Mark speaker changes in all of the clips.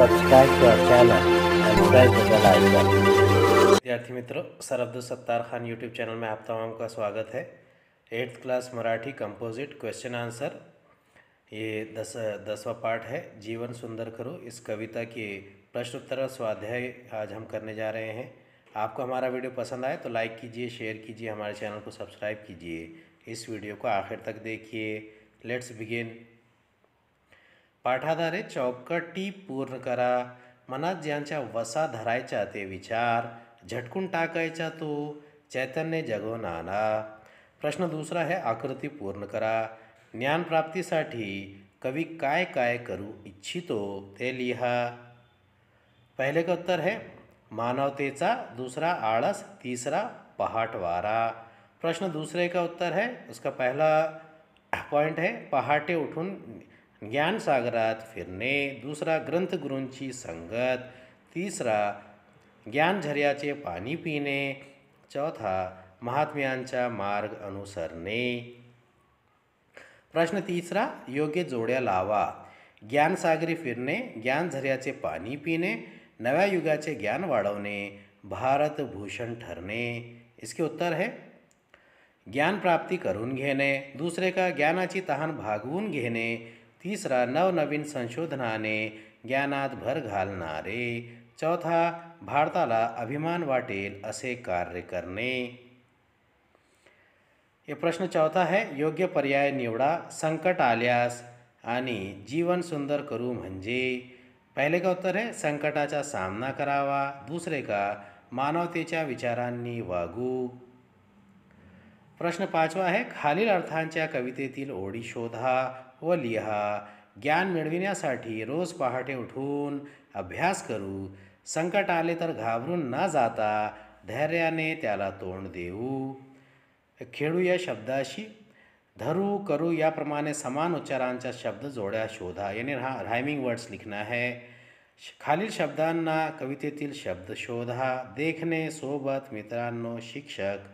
Speaker 1: subscribe to our channel and press the bell icon. विद्यार्थी मित्रों सरअब्दुल Sattar Khan YouTube channel में आप तमाम का स्वागत है eighth class Marathi composite question answer ये दस दसवा पार्ट है जीवन सुंदर करो इस कविता के प्रश्नोत्तर स्वाध्याय आज हम करने जा रहे हैं आपको हमारा वीडियो पसंद आए तो लाइक कीजिए शेयर कीजिए हमारे चैनल को सब्सक्राइब कीजिए इस वीडियो को आखिर तक देखिए लेट्स बिगिन पाठाधारे चौकटी पूर्ण करा मनात ज्यांच्या वसा धरायच्या ते विचार झटकून टाकायचा तो चैतन्य जगवून आणा प्रश्न दुसरा आहे आकृती पूर्ण करा ज्ञानप्राप्तीसाठी कवी काय काय करू इच्छितो ते लिहा पहले का उत्तर है मानवतेचा दूसरा आळस तीसरा पहाटवारा प्रश्न दूसरे का उत्तर है उसका पहला पॉइंट है पहाटे उठून ज्ञान सागरात दूसरा दुसरा की संगत तीसरा ज्ञान झऱ्याचे पानी पीने चौथा महात्म्यांचा मार्ग अनुसरणे प्रश्न तीसरा योग्य जोड्या लावा सागरी फिरणे ज्ञान झऱ्याचे पाणी पिणे नव्या युगाचे ज्ञान वाढवणे भारत भूषण ठरणे इसके उत्तर है ज्ञान प्राप्ती करून घेणे दुसरे का ज्ञानाची तहान भागवून घेणे तिसरा नवनवीन संशोधनाने ज्ञानात भर घालणारे चौथा भारताला अभिमान वाटेल असे कार्य करणे हे प्रश्न चौथा आहे योग्य पर्याय निवडा संकट आल्यास आणि जीवन सुंदर करू म्हणजे पहिले का उत्तर आहे संकटाचा सामना करावा दुसरे का मानवतेच्या विचारांनी वागू प्रश्न पाचवा आहे खालील अर्थांच्या कवितेतील ओढी शोधा व लिहा ज्ञान मिळविण्यासाठी रोज पहाटे उठून अभ्यास करू संकट आले तर घाबरून न जाता धैर्याने त्याला तोंड देऊ खेळू या शब्दाशी धरू करू याप्रमाणे समान उच्चारांच्या शब्द जोड्या शोधा याने रा रायमिंग वर्ड्स लिखणं आहे खालील शब्दांना कवितेतील शब्द शोधा देखणे सोबत मित्रांनो शिक्षक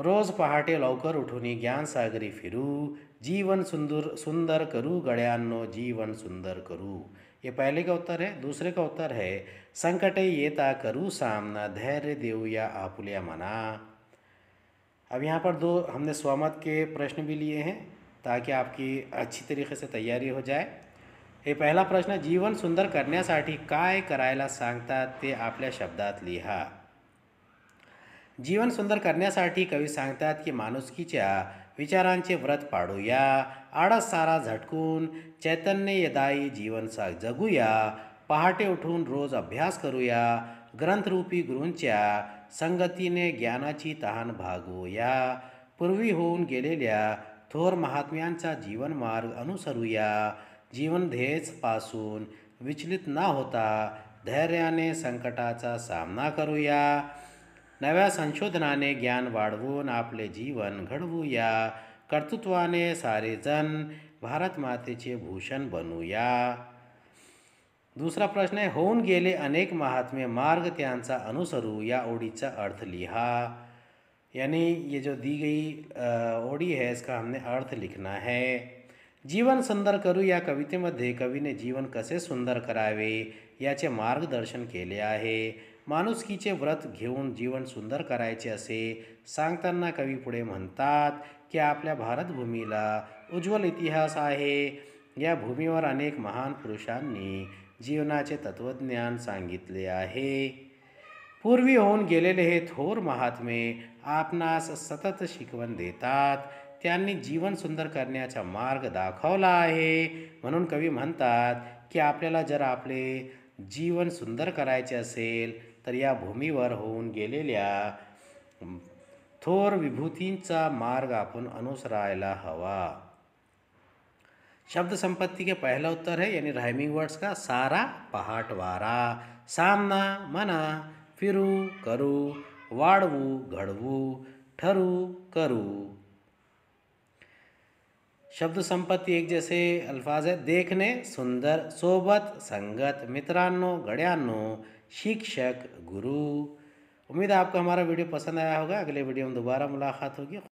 Speaker 1: रोज पहाटे लवकर उठून ज्ञान सागरी फिरू जीवन सुंदर सुंदर करू गड्यांनो जीवन सुंदर करू ये पहले का उत्तर है दूसरे का उत्तर है संकटे ता करू सामना धैर्य या आपुलिया मना अब यहाँ पर दो हमने स्वमत के प्रश्न भी लिए हैं ताकि आपकी अच्छी तरीके से तैयारी हो जाए ये पहला प्रश्न जीवन सुंदर करना काय करायला संगता ते आपल्या शब्दात लिहा जीवन सुंदर करण्यासाठी कवी सांगतात की माणुसकीच्या विचारांचे व्रत पाडूया आडस सारा झटकून चैतन्य यदायी जीवन सा जगूया पहाटे उठून रोज अभ्यास करूया ग्रंथरूपी गुरूंच्या संगतीने ज्ञानाची तहान भागूया पूर्वी होऊन गेलेल्या थोर महात्म्यांचा जीवन मार्ग अनुसरूया जीवन पासून विचलित न होता धैर्याने संकटाचा सामना करूया नव्या संशोधनाने ज्ञान वाढवून आपले जीवन घडवूया कर्तृत्वाने सारेजण भारत मातेचे भूषण बनूया दुसरा प्रश्न आहे होऊन गेले अनेक महात्मे मार्ग त्यांचा अनुसरू या ओडीचा अर्थ लिहा यानी ये जो दी गई ओडी है इसका हमने अर्थ लिखना है जीवन सुंदर करू या कवितेमध्ये कवीने जीवन कसे सुंदर करावे याचे मार्गदर्शन केले आहे माणुसकीचे व्रत घेऊन जीवन सुंदर करायचे असे सांगताना कवी पुढे म्हणतात की आपल्या भारतभूमीला उज्ज्वल इतिहास आहे या भूमीवर अनेक महान पुरुषांनी जीवनाचे तत्त्वज्ञान सांगितले आहे पूर्वी होऊन गेलेले हे थोर महात्मे आपणास सतत शिकवण देतात त्यांनी जीवन सुंदर करण्याचा मार्ग दाखवला आहे म्हणून कवी म्हणतात की आपल्याला जर आपले जीवन सुंदर करायचे असेल या भूमीवर होऊन गेलेल्या थोर विभूतींचा मार्ग आपण अनुसरायला हवा शब्द संपत्ति के पहला उत्तर है यानी राइमिंग वर्ड्स का सारा पहाटवारा सामना मना फिरू करू वाढवू घडवू ठरू करू शब्द संपत्ति एक जैसे अल्फाज है देखने सुंदर सोबत संगत मित्रांनो गड्यांनो शिक्षक गुरु उम्मीद है आपको हमारा वीडियो पसंद आया होगा अगले वीडियो में दोबारा मुलाकात होगी